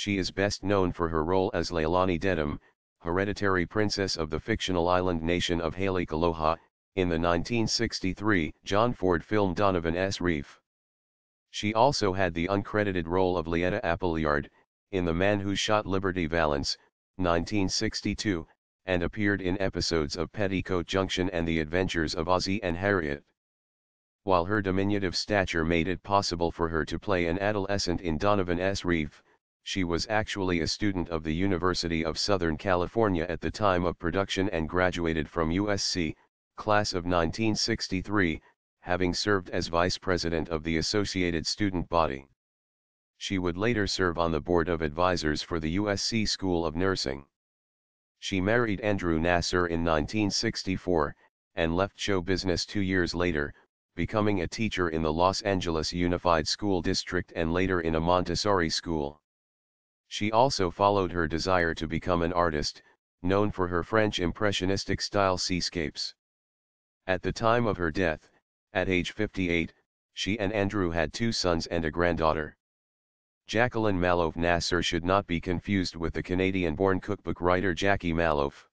She is best known for her role as Leilani Dedham, hereditary princess of the fictional island nation of Kaloha, in the 1963 John Ford film Donovan S. Reef. She also had the uncredited role of Lietta Appleyard, in The Man Who Shot Liberty Valance, 1962, and appeared in episodes of Petticoat Junction and The Adventures of Ozzie and Harriet. While her diminutive stature made it possible for her to play an adolescent in Donovan S. Reeve, she was actually a student of the University of Southern California at the time of production and graduated from USC, class of 1963, having served as vice president of the Associated Student Body. She would later serve on the board of advisors for the USC School of Nursing. She married Andrew Nasser in 1964, and left show business two years later, becoming a teacher in the Los Angeles Unified School District and later in a Montessori school. She also followed her desire to become an artist, known for her French impressionistic style seascapes. At the time of her death, at age 58, she and Andrew had two sons and a granddaughter. Jacqueline Malouf Nasser should not be confused with the Canadian-born cookbook writer Jackie Malouf.